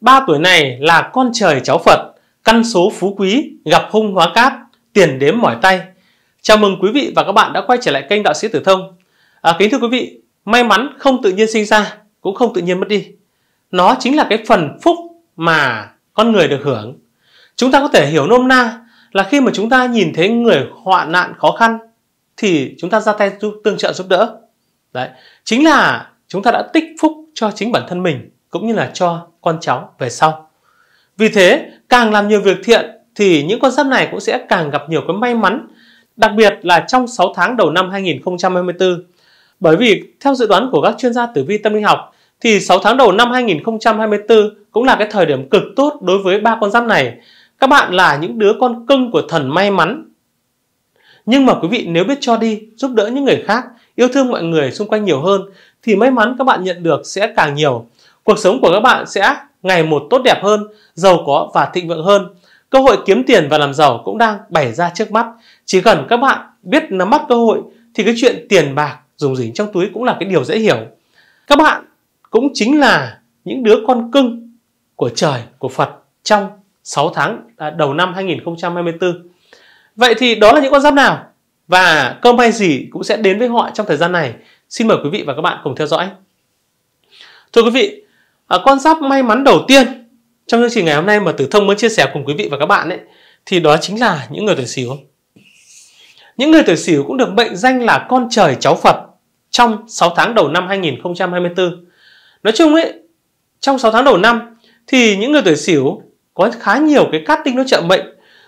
Ba tuổi này là con trời cháu Phật, căn số phú quý, gặp hung hóa cát, tiền đếm mỏi tay. Chào mừng quý vị và các bạn đã quay trở lại kênh Đạo sĩ Tử Thông. À, kính thưa quý vị, may mắn không tự nhiên sinh ra, cũng không tự nhiên mất đi. Nó chính là cái phần phúc mà con người được hưởng. Chúng ta có thể hiểu nôm na là khi mà chúng ta nhìn thấy người hoạn nạn khó khăn thì chúng ta ra tay tương trợ giúp đỡ. Đấy, chính là chúng ta đã tích phúc cho chính bản thân mình cũng như là cho con cháu về sau. Vì thế, càng làm nhiều việc thiện thì những con giáp này cũng sẽ càng gặp nhiều cái may mắn, đặc biệt là trong 6 tháng đầu năm 2024. Bởi vì theo dự đoán của các chuyên gia tử vi tâm linh học thì 6 tháng đầu năm 2024 cũng là cái thời điểm cực tốt đối với ba con giáp này. Các bạn là những đứa con cưng của thần may mắn. Nhưng mà quý vị nếu biết cho đi, giúp đỡ những người khác, yêu thương mọi người xung quanh nhiều hơn thì may mắn các bạn nhận được sẽ càng nhiều cuộc sống của các bạn sẽ ngày một tốt đẹp hơn, giàu có và thịnh vượng hơn. Cơ hội kiếm tiền và làm giàu cũng đang bày ra trước mắt. Chỉ cần các bạn biết nắm bắt cơ hội thì cái chuyện tiền bạc dùng dính trong túi cũng là cái điều dễ hiểu. Các bạn cũng chính là những đứa con cưng của trời, của Phật trong 6 tháng à, đầu năm 2024. Vậy thì đó là những con giáp nào? Và cơ may gì cũng sẽ đến với họ trong thời gian này. Xin mời quý vị và các bạn cùng theo dõi. Thưa quý vị, à, con giáp may mắn đầu tiên trong chương trình ngày hôm nay mà Tử Thông muốn chia sẻ cùng quý vị và các bạn ấy, thì đó chính là những người tuổi Sửu. Những người tuổi Sửu cũng được mệnh danh là con trời cháu Phật trong 6 tháng đầu năm 2024. Nói chung ấy, trong 6 tháng đầu năm thì những người tuổi Sửu có khá nhiều cái cát tinh nó trợ mệnh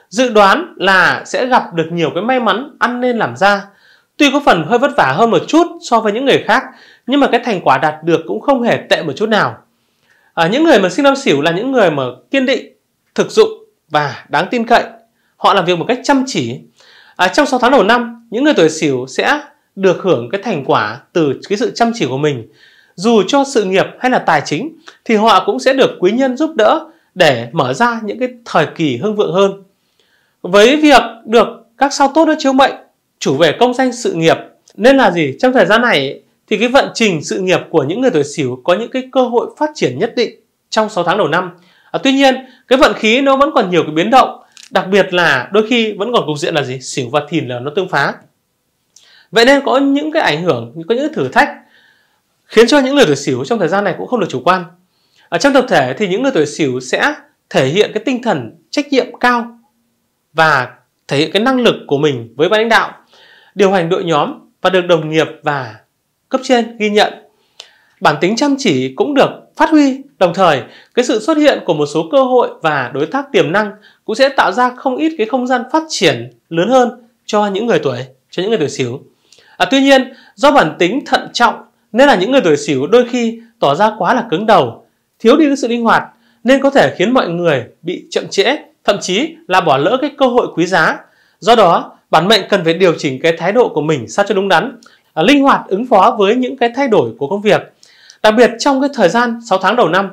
dự đoán là sẽ gặp được nhiều cái may mắn ăn nên làm ra tuy có phần hơi vất vả hơn một chút so với những người khác nhưng mà cái thành quả đạt được cũng không hề tệ một chút nào à, những người mà sinh năm sửu là những người mà kiên định thực dụng và đáng tin cậy họ làm việc một cách chăm chỉ à, trong 6 tháng đầu năm những người tuổi sửu sẽ được hưởng cái thành quả từ cái sự chăm chỉ của mình dù cho sự nghiệp hay là tài chính thì họ cũng sẽ được quý nhân giúp đỡ để mở ra những cái thời kỳ hưng vượng hơn với việc được các sao tốt nó chiếu mệnh chủ về công danh sự nghiệp nên là gì trong thời gian này thì cái vận trình sự nghiệp của những người tuổi sửu có những cái cơ hội phát triển nhất định trong 6 tháng đầu năm. À, tuy nhiên, cái vận khí nó vẫn còn nhiều cái biến động, đặc biệt là đôi khi vẫn còn cục diện là gì? Sửu và Thìn là nó tương phá. Vậy nên có những cái ảnh hưởng, có những thử thách khiến cho những người tuổi sửu trong thời gian này cũng không được chủ quan. Ở trong tập thể thì những người tuổi sửu sẽ thể hiện cái tinh thần trách nhiệm cao và thể hiện cái năng lực của mình với ban lãnh đạo, điều hành đội nhóm và được đồng nghiệp và cấp trên ghi nhận. Bản tính chăm chỉ cũng được phát huy, đồng thời cái sự xuất hiện của một số cơ hội và đối tác tiềm năng cũng sẽ tạo ra không ít cái không gian phát triển lớn hơn cho những người tuổi cho những người tuổi xỉu. À, tuy nhiên, do bản tính thận trọng nên là những người tuổi xỉu đôi khi tỏ ra quá là cứng đầu, thiếu đi cái sự linh hoạt nên có thể khiến mọi người bị chậm trễ, thậm chí là bỏ lỡ cái cơ hội quý giá. Do đó, bản mệnh cần phải điều chỉnh cái thái độ của mình sao cho đúng đắn À, linh hoạt ứng phó với những cái thay đổi của công việc đặc biệt trong cái thời gian 6 tháng đầu năm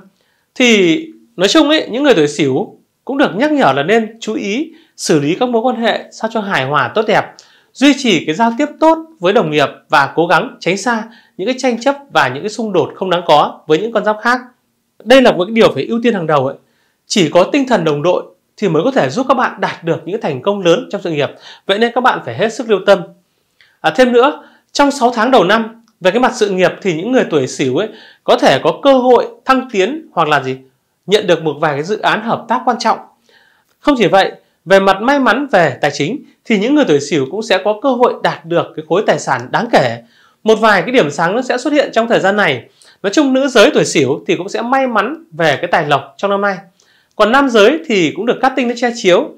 thì nói chung ấy những người tuổi sửu cũng được nhắc nhở là nên chú ý xử lý các mối quan hệ sao cho hài hòa tốt đẹp duy trì cái giao tiếp tốt với đồng nghiệp và cố gắng tránh xa những cái tranh chấp và những cái xung đột không đáng có với những con giáp khác đây là một cái điều phải ưu tiên hàng đầu ấy chỉ có tinh thần đồng đội thì mới có thể giúp các bạn đạt được những thành công lớn trong sự nghiệp vậy nên các bạn phải hết sức lưu tâm à, thêm nữa trong 6 tháng đầu năm về cái mặt sự nghiệp thì những người tuổi sửu ấy có thể có cơ hội thăng tiến hoặc là gì nhận được một vài cái dự án hợp tác quan trọng không chỉ vậy về mặt may mắn về tài chính thì những người tuổi sửu cũng sẽ có cơ hội đạt được cái khối tài sản đáng kể một vài cái điểm sáng nó sẽ xuất hiện trong thời gian này nói chung nữ giới tuổi sửu thì cũng sẽ may mắn về cái tài lộc trong năm nay còn nam giới thì cũng được cắt tinh nó che chiếu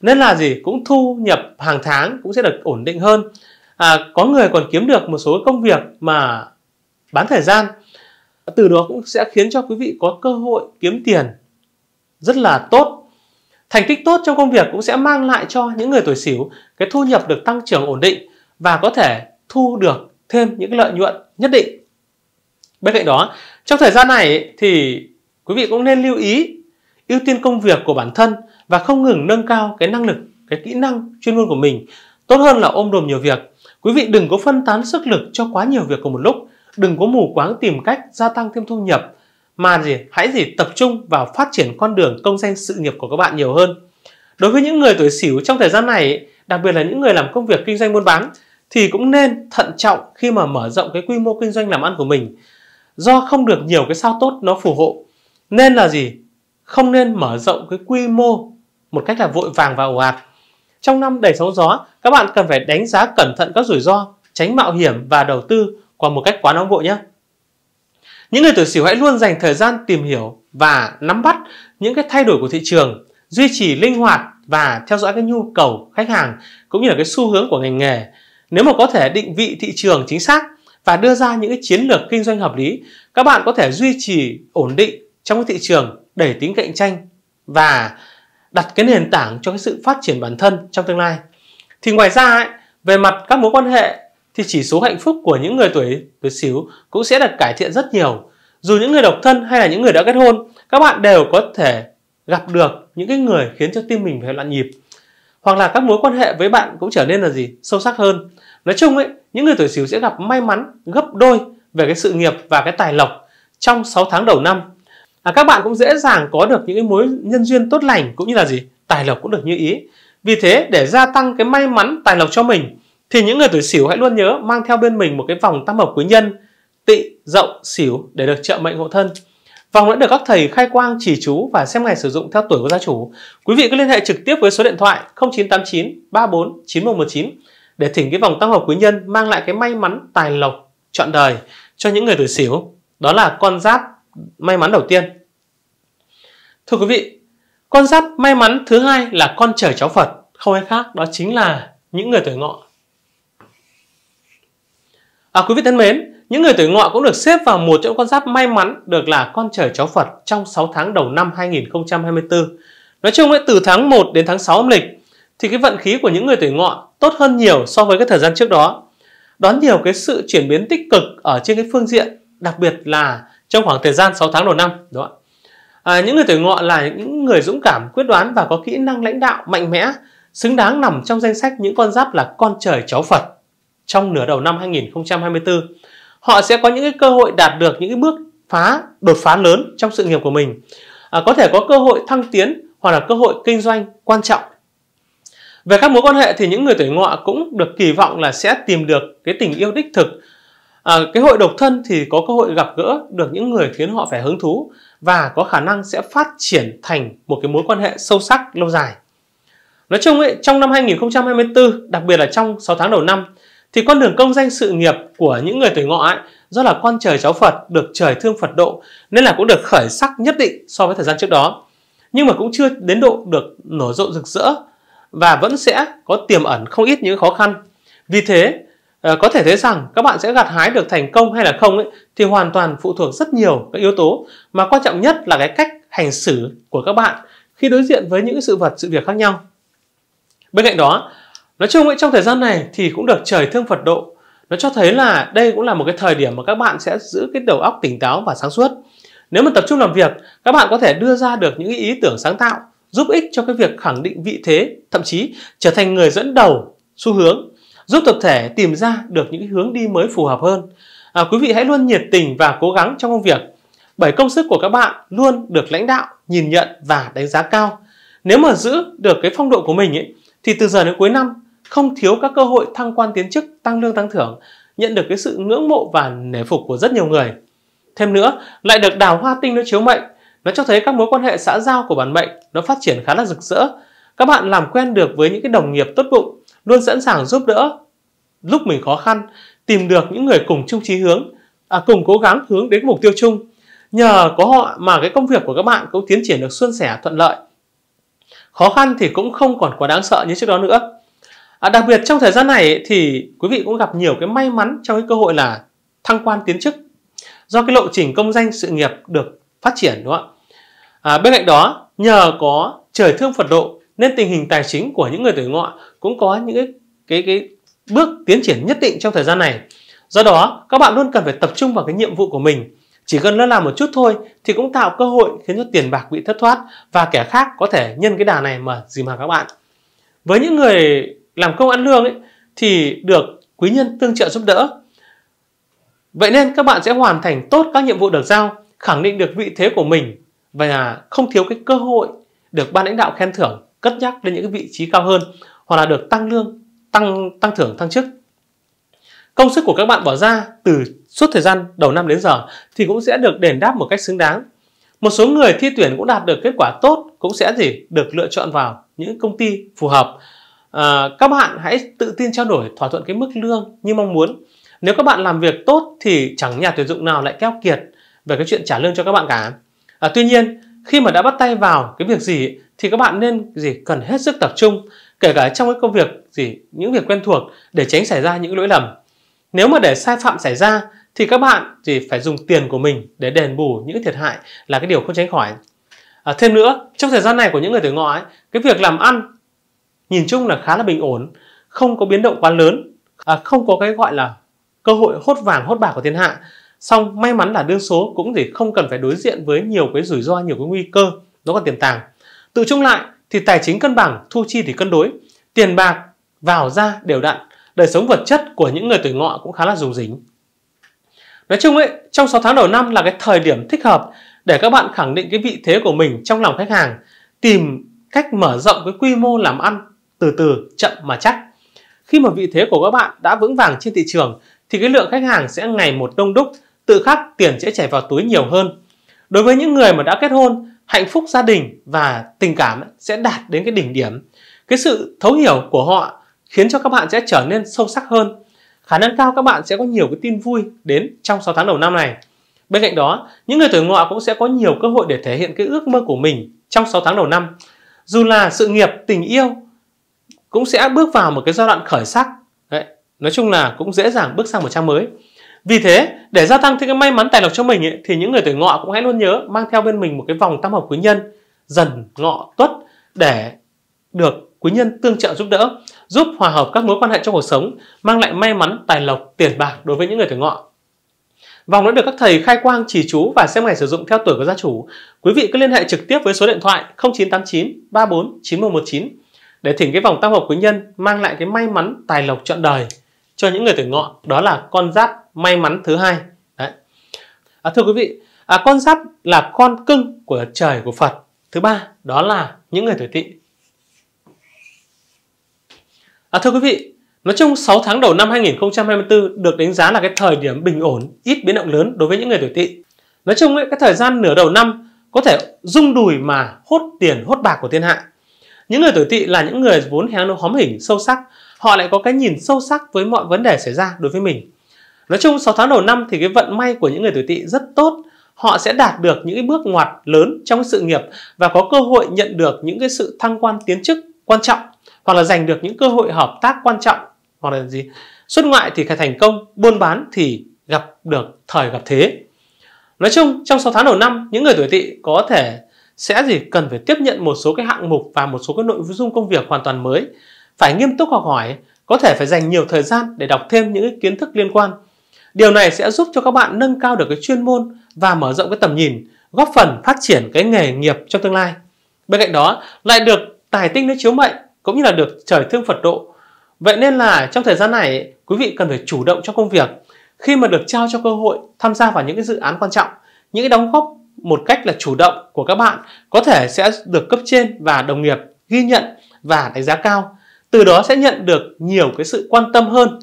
nên là gì cũng thu nhập hàng tháng cũng sẽ được ổn định hơn à, có người còn kiếm được một số công việc mà bán thời gian từ đó cũng sẽ khiến cho quý vị có cơ hội kiếm tiền rất là tốt thành tích tốt trong công việc cũng sẽ mang lại cho những người tuổi sửu cái thu nhập được tăng trưởng ổn định và có thể thu được thêm những lợi nhuận nhất định bên cạnh đó trong thời gian này thì quý vị cũng nên lưu ý ưu tiên công việc của bản thân và không ngừng nâng cao cái năng lực cái kỹ năng chuyên môn của mình tốt hơn là ôm đồm nhiều việc Quý vị đừng có phân tán sức lực cho quá nhiều việc cùng một lúc, đừng có mù quáng tìm cách gia tăng thêm thu nhập mà gì hãy gì tập trung vào phát triển con đường công danh sự nghiệp của các bạn nhiều hơn. Đối với những người tuổi xỉu trong thời gian này, đặc biệt là những người làm công việc kinh doanh buôn bán thì cũng nên thận trọng khi mà mở rộng cái quy mô kinh doanh làm ăn của mình. Do không được nhiều cái sao tốt nó phù hộ nên là gì? Không nên mở rộng cái quy mô một cách là vội vàng và ồ ạt trong năm đầy sóng gió, các bạn cần phải đánh giá cẩn thận các rủi ro, tránh mạo hiểm và đầu tư qua một cách quá nóng vội nhé. Những người tuổi Sửu hãy luôn dành thời gian tìm hiểu và nắm bắt những cái thay đổi của thị trường, duy trì linh hoạt và theo dõi cái nhu cầu khách hàng cũng như là cái xu hướng của ngành nghề. Nếu mà có thể định vị thị trường chính xác và đưa ra những cái chiến lược kinh doanh hợp lý, các bạn có thể duy trì ổn định trong cái thị trường đẩy tính cạnh tranh và đặt cái nền tảng cho cái sự phát triển bản thân trong tương lai thì ngoài ra ấy, về mặt các mối quan hệ thì chỉ số hạnh phúc của những người tuổi tuổi xíu cũng sẽ được cải thiện rất nhiều dù những người độc thân hay là những người đã kết hôn các bạn đều có thể gặp được những cái người khiến cho tim mình phải loạn nhịp hoặc là các mối quan hệ với bạn cũng trở nên là gì sâu sắc hơn nói chung ấy những người tuổi xíu sẽ gặp may mắn gấp đôi về cái sự nghiệp và cái tài lộc trong 6 tháng đầu năm à, các bạn cũng dễ dàng có được những cái mối nhân duyên tốt lành cũng như là gì tài lộc cũng được như ý vì thế để gia tăng cái may mắn tài lộc cho mình thì những người tuổi sửu hãy luôn nhớ mang theo bên mình một cái vòng tam hợp quý nhân tị dậu sửu để được trợ mệnh hộ thân Vòng đã được các thầy khai quang chỉ chú và xem ngày sử dụng theo tuổi của gia chủ. Quý vị cứ liên hệ trực tiếp với số điện thoại 0989 34 9119 để thỉnh cái vòng tam hợp quý nhân mang lại cái may mắn tài lộc trọn đời cho những người tuổi sửu. Đó là con giáp, may mắn đầu tiên. Thưa quý vị, con giáp may mắn thứ hai là con trời cháu Phật, không ai khác đó chính là những người tuổi ngọ. À, quý vị thân mến, những người tuổi ngọ cũng được xếp vào một trong con giáp may mắn được là con trời cháu Phật trong 6 tháng đầu năm 2024. Nói chung ấy, từ tháng 1 đến tháng 6 âm lịch thì cái vận khí của những người tuổi ngọ tốt hơn nhiều so với cái thời gian trước đó. Đón nhiều cái sự chuyển biến tích cực ở trên cái phương diện, đặc biệt là trong khoảng thời gian 6 tháng đầu năm đó à, những người tuổi ngọ là những người dũng cảm quyết đoán và có kỹ năng lãnh đạo mạnh mẽ xứng đáng nằm trong danh sách những con giáp là con trời cháu Phật trong nửa đầu năm 2024 họ sẽ có những cái cơ hội đạt được những cái bước phá đột phá lớn trong sự nghiệp của mình à, có thể có cơ hội thăng tiến hoặc là cơ hội kinh doanh quan trọng về các mối quan hệ thì những người tuổi ngọ cũng được kỳ vọng là sẽ tìm được cái tình yêu đích thực À, cái hội độc thân thì có cơ hội gặp gỡ được những người khiến họ phải hứng thú và có khả năng sẽ phát triển thành một cái mối quan hệ sâu sắc lâu dài. Nói chung ấy, trong năm 2024, đặc biệt là trong 6 tháng đầu năm, thì con đường công danh sự nghiệp của những người tuổi ngọ ấy, do là con trời cháu Phật được trời thương Phật độ nên là cũng được khởi sắc nhất định so với thời gian trước đó. Nhưng mà cũng chưa đến độ được nổ rộ rực rỡ và vẫn sẽ có tiềm ẩn không ít những khó khăn. Vì thế, à, có thể thấy rằng các bạn sẽ gặt hái được thành công hay là không ấy, thì hoàn toàn phụ thuộc rất nhiều các yếu tố mà quan trọng nhất là cái cách hành xử của các bạn khi đối diện với những sự vật sự việc khác nhau bên cạnh đó nói chung ấy, trong thời gian này thì cũng được trời thương phật độ nó cho thấy là đây cũng là một cái thời điểm mà các bạn sẽ giữ cái đầu óc tỉnh táo và sáng suốt nếu mà tập trung làm việc các bạn có thể đưa ra được những ý tưởng sáng tạo giúp ích cho cái việc khẳng định vị thế thậm chí trở thành người dẫn đầu xu hướng giúp tập thể tìm ra được những hướng đi mới phù hợp hơn. À, quý vị hãy luôn nhiệt tình và cố gắng trong công việc bởi công sức của các bạn luôn được lãnh đạo nhìn nhận và đánh giá cao. Nếu mà giữ được cái phong độ của mình ấy, thì từ giờ đến cuối năm không thiếu các cơ hội thăng quan tiến chức, tăng lương tăng thưởng, nhận được cái sự ngưỡng mộ và nể phục của rất nhiều người. Thêm nữa, lại được đào hoa tinh nó chiếu mệnh, nó cho thấy các mối quan hệ xã giao của bản mệnh nó phát triển khá là rực rỡ. Các bạn làm quen được với những cái đồng nghiệp tốt bụng, luôn sẵn sàng giúp đỡ lúc mình khó khăn tìm được những người cùng chung chí hướng à, cùng cố gắng hướng đến mục tiêu chung nhờ có họ mà cái công việc của các bạn cũng tiến triển được suôn sẻ thuận lợi khó khăn thì cũng không còn quá đáng sợ như trước đó nữa à, đặc biệt trong thời gian này thì quý vị cũng gặp nhiều cái may mắn trong cái cơ hội là thăng quan tiến chức do cái lộ trình công danh sự nghiệp được phát triển đúng không ạ à, bên cạnh đó nhờ có trời thương phật độ nên tình hình tài chính của những người tuổi ngọ cũng có những cái cái, cái bước tiến triển nhất định trong thời gian này do đó các bạn luôn cần phải tập trung vào cái nhiệm vụ của mình chỉ cần lơ là một chút thôi thì cũng tạo cơ hội khiến cho tiền bạc bị thất thoát và kẻ khác có thể nhân cái đà này mà dìm hàng các bạn với những người làm công ăn lương ấy, thì được quý nhân tương trợ giúp đỡ vậy nên các bạn sẽ hoàn thành tốt các nhiệm vụ được giao khẳng định được vị thế của mình và không thiếu cái cơ hội được ban lãnh đạo khen thưởng cất nhắc đến những vị trí cao hơn hoặc là được tăng lương, tăng tăng thưởng, tăng chức. Công sức của các bạn bỏ ra từ suốt thời gian đầu năm đến giờ thì cũng sẽ được đền đáp một cách xứng đáng. Một số người thi tuyển cũng đạt được kết quả tốt cũng sẽ gì được lựa chọn vào những công ty phù hợp. À, các bạn hãy tự tin trao đổi thỏa thuận cái mức lương như mong muốn. Nếu các bạn làm việc tốt thì chẳng nhà tuyển dụng nào lại keo kiệt về cái chuyện trả lương cho các bạn cả. À, tuy nhiên khi mà đã bắt tay vào cái việc gì thì các bạn nên gì cần hết sức tập trung kể cả trong cái công việc gì những việc quen thuộc để tránh xảy ra những lỗi lầm nếu mà để sai phạm xảy ra thì các bạn thì phải dùng tiền của mình để đền bù những thiệt hại là cái điều không tránh khỏi à, thêm nữa trong thời gian này của những người tuổi ngọ ấy cái việc làm ăn nhìn chung là khá là bình ổn không có biến động quá lớn à, không có cái gọi là cơ hội hốt vàng hốt bạc của thiên hạ song may mắn là đương số cũng gì không cần phải đối diện với nhiều cái rủi ro nhiều cái nguy cơ nó còn tiềm tàng Tự chung lại thì tài chính cân bằng, thu chi thì cân đối, tiền bạc vào ra đều đặn, đời sống vật chất của những người tuổi ngọ cũng khá là rủng rỉnh. Nói chung ấy, trong 6 tháng đầu năm là cái thời điểm thích hợp để các bạn khẳng định cái vị thế của mình trong lòng khách hàng, tìm cách mở rộng cái quy mô làm ăn từ từ, chậm mà chắc. Khi mà vị thế của các bạn đã vững vàng trên thị trường thì cái lượng khách hàng sẽ ngày một đông đúc, tự khắc tiền sẽ chảy vào túi nhiều hơn. Đối với những người mà đã kết hôn hạnh phúc gia đình và tình cảm sẽ đạt đến cái đỉnh điểm. Cái sự thấu hiểu của họ khiến cho các bạn sẽ trở nên sâu sắc hơn. Khả năng cao các bạn sẽ có nhiều cái tin vui đến trong 6 tháng đầu năm này. Bên cạnh đó, những người tuổi ngọ cũng sẽ có nhiều cơ hội để thể hiện cái ước mơ của mình trong 6 tháng đầu năm. Dù là sự nghiệp, tình yêu cũng sẽ bước vào một cái giai đoạn khởi sắc. Đấy, nói chung là cũng dễ dàng bước sang một trang mới. Vì thế, để gia tăng thêm cái may mắn tài lộc cho mình ấy, thì những người tuổi ngọ cũng hãy luôn nhớ mang theo bên mình một cái vòng tam hợp quý nhân dần ngọ tuất để được quý nhân tương trợ giúp đỡ, giúp hòa hợp các mối quan hệ trong cuộc sống, mang lại may mắn, tài lộc, tiền bạc đối với những người tuổi ngọ. Vòng đã được các thầy khai quang chỉ chú và xem ngày sử dụng theo tuổi của gia chủ. Quý vị cứ liên hệ trực tiếp với số điện thoại 0989 34 9119 để thỉnh cái vòng tam hợp quý nhân mang lại cái may mắn, tài lộc trọn đời cho những người tuổi ngọ, đó là con giáp may mắn thứ hai đấy à, thưa quý vị à, con giáp là con cưng của trời của phật thứ ba đó là những người tuổi tỵ à, thưa quý vị nói chung 6 tháng đầu năm 2024 được đánh giá là cái thời điểm bình ổn ít biến động lớn đối với những người tuổi tỵ nói chung ấy, cái thời gian nửa đầu năm có thể rung đùi mà hốt tiền hốt bạc của thiên hạ những người tuổi tỵ là những người vốn héo nó hóm hỉnh sâu sắc họ lại có cái nhìn sâu sắc với mọi vấn đề xảy ra đối với mình Nói chung 6 tháng đầu năm thì cái vận may của những người tuổi tỵ rất tốt họ sẽ đạt được những cái bước ngoặt lớn trong sự nghiệp và có cơ hội nhận được những cái sự thăng quan tiến chức quan trọng hoặc là giành được những cơ hội hợp tác quan trọng hoặc là gì xuất ngoại thì thành công buôn bán thì gặp được thời gặp thế nói chung trong 6 tháng đầu năm những người tuổi tỵ có thể sẽ gì cần phải tiếp nhận một số cái hạng mục và một số cái nội dung công việc hoàn toàn mới phải nghiêm túc học hỏi có thể phải dành nhiều thời gian để đọc thêm những kiến thức liên quan Điều này sẽ giúp cho các bạn nâng cao được cái chuyên môn và mở rộng cái tầm nhìn, góp phần phát triển cái nghề nghiệp trong tương lai. Bên cạnh đó, lại được tài tinh nó chiếu mệnh cũng như là được trời thương Phật độ. Vậy nên là trong thời gian này, quý vị cần phải chủ động trong công việc. Khi mà được trao cho cơ hội tham gia vào những cái dự án quan trọng, những cái đóng góp một cách là chủ động của các bạn có thể sẽ được cấp trên và đồng nghiệp ghi nhận và đánh giá cao. Từ đó sẽ nhận được nhiều cái sự quan tâm hơn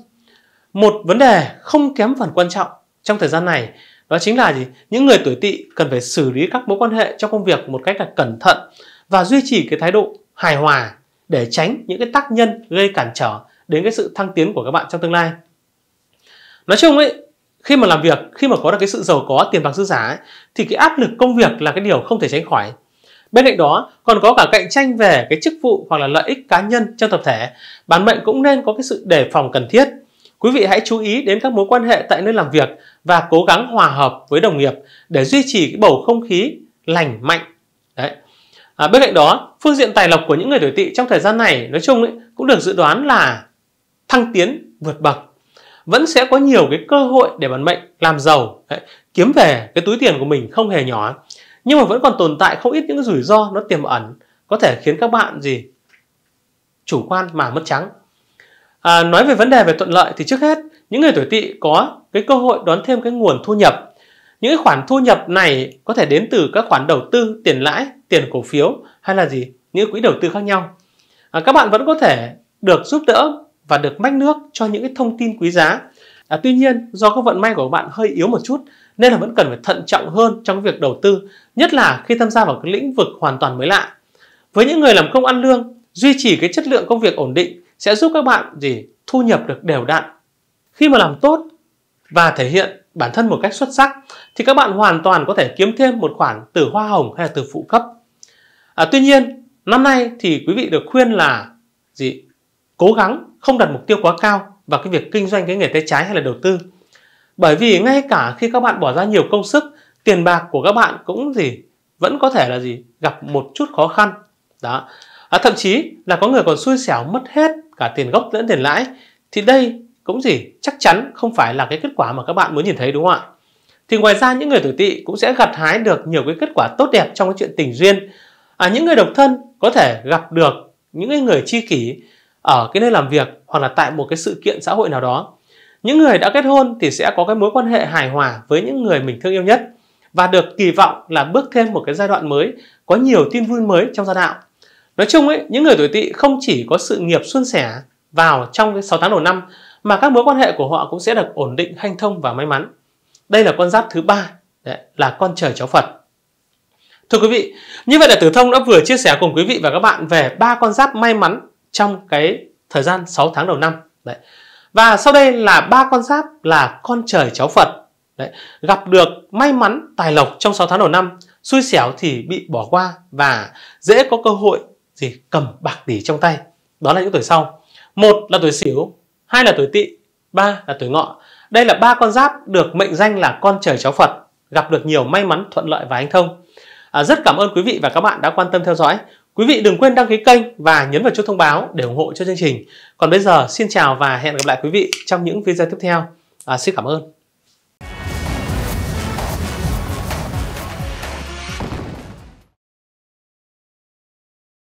một vấn đề không kém phần quan trọng trong thời gian này đó chính là gì? Những người tuổi tỵ cần phải xử lý các mối quan hệ trong công việc một cách là cẩn thận và duy trì cái thái độ hài hòa để tránh những cái tác nhân gây cản trở đến cái sự thăng tiến của các bạn trong tương lai. Nói chung ấy, khi mà làm việc, khi mà có được cái sự giàu có, tiền bạc dư giả ấy, thì cái áp lực công việc là cái điều không thể tránh khỏi. Bên cạnh đó còn có cả cạnh tranh về cái chức vụ hoặc là lợi ích cá nhân trong tập thể. Bản mệnh cũng nên có cái sự đề phòng cần thiết Quý vị hãy chú ý đến các mối quan hệ tại nơi làm việc và cố gắng hòa hợp với đồng nghiệp để duy trì cái bầu không khí lành mạnh. Đấy. À, bên cạnh đó, phương diện tài lộc của những người tuổi tỵ trong thời gian này nói chung ấy, cũng được dự đoán là thăng tiến vượt bậc vẫn sẽ có nhiều cái cơ hội để bản mệnh làm giàu đấy, kiếm về cái túi tiền của mình không hề nhỏ nhưng mà vẫn còn tồn tại không ít những rủi ro nó tiềm ẩn có thể khiến các bạn gì chủ quan mà mất trắng À, nói về vấn đề về thuận lợi thì trước hết những người tuổi tỵ có cái cơ hội đón thêm cái nguồn thu nhập. Những cái khoản thu nhập này có thể đến từ các khoản đầu tư, tiền lãi, tiền cổ phiếu hay là gì? Những quỹ đầu tư khác nhau. À, các bạn vẫn có thể được giúp đỡ và được mách nước cho những cái thông tin quý giá. À, tuy nhiên do các vận may của bạn hơi yếu một chút nên là vẫn cần phải thận trọng hơn trong việc đầu tư, nhất là khi tham gia vào cái lĩnh vực hoàn toàn mới lạ. Với những người làm công ăn lương, duy trì cái chất lượng công việc ổn định sẽ giúp các bạn gì thu nhập được đều đặn khi mà làm tốt và thể hiện bản thân một cách xuất sắc thì các bạn hoàn toàn có thể kiếm thêm một khoản từ hoa hồng hay là từ phụ cấp à, tuy nhiên năm nay thì quý vị được khuyên là gì cố gắng không đặt mục tiêu quá cao vào cái việc kinh doanh cái nghề tay trái hay là đầu tư bởi vì ngay cả khi các bạn bỏ ra nhiều công sức tiền bạc của các bạn cũng gì vẫn có thể là gì gặp một chút khó khăn đó à, thậm chí là có người còn xui xẻo mất hết cả tiền gốc lẫn tiền lãi thì đây cũng gì chắc chắn không phải là cái kết quả mà các bạn muốn nhìn thấy đúng không ạ thì ngoài ra những người tuổi tỵ cũng sẽ gặt hái được nhiều cái kết quả tốt đẹp trong cái chuyện tình duyên à, những người độc thân có thể gặp được những người chi kỷ ở cái nơi làm việc hoặc là tại một cái sự kiện xã hội nào đó những người đã kết hôn thì sẽ có cái mối quan hệ hài hòa với những người mình thương yêu nhất và được kỳ vọng là bước thêm một cái giai đoạn mới có nhiều tin vui mới trong gia đạo Nói chung ấy, những người tuổi tỵ không chỉ có sự nghiệp suôn sẻ vào trong cái 6 tháng đầu năm mà các mối quan hệ của họ cũng sẽ được ổn định, hanh thông và may mắn. Đây là con giáp thứ ba là con trời cháu Phật. Thưa quý vị, như vậy là Tử Thông đã vừa chia sẻ cùng quý vị và các bạn về ba con giáp may mắn trong cái thời gian 6 tháng đầu năm. Đấy. Và sau đây là ba con giáp là con trời cháu Phật. Đấy. Gặp được may mắn, tài lộc trong 6 tháng đầu năm, xui xẻo thì bị bỏ qua và dễ có cơ hội gì cầm bạc tỷ trong tay đó là những tuổi sau một là tuổi xỉu hai là tuổi tỵ ba là tuổi ngọ đây là ba con giáp được mệnh danh là con trời cháu phật gặp được nhiều may mắn thuận lợi và anh thông à, rất cảm ơn quý vị và các bạn đã quan tâm theo dõi quý vị đừng quên đăng ký kênh và nhấn vào chuông thông báo để ủng hộ cho chương trình còn bây giờ xin chào và hẹn gặp lại quý vị trong những video tiếp theo à, xin cảm ơn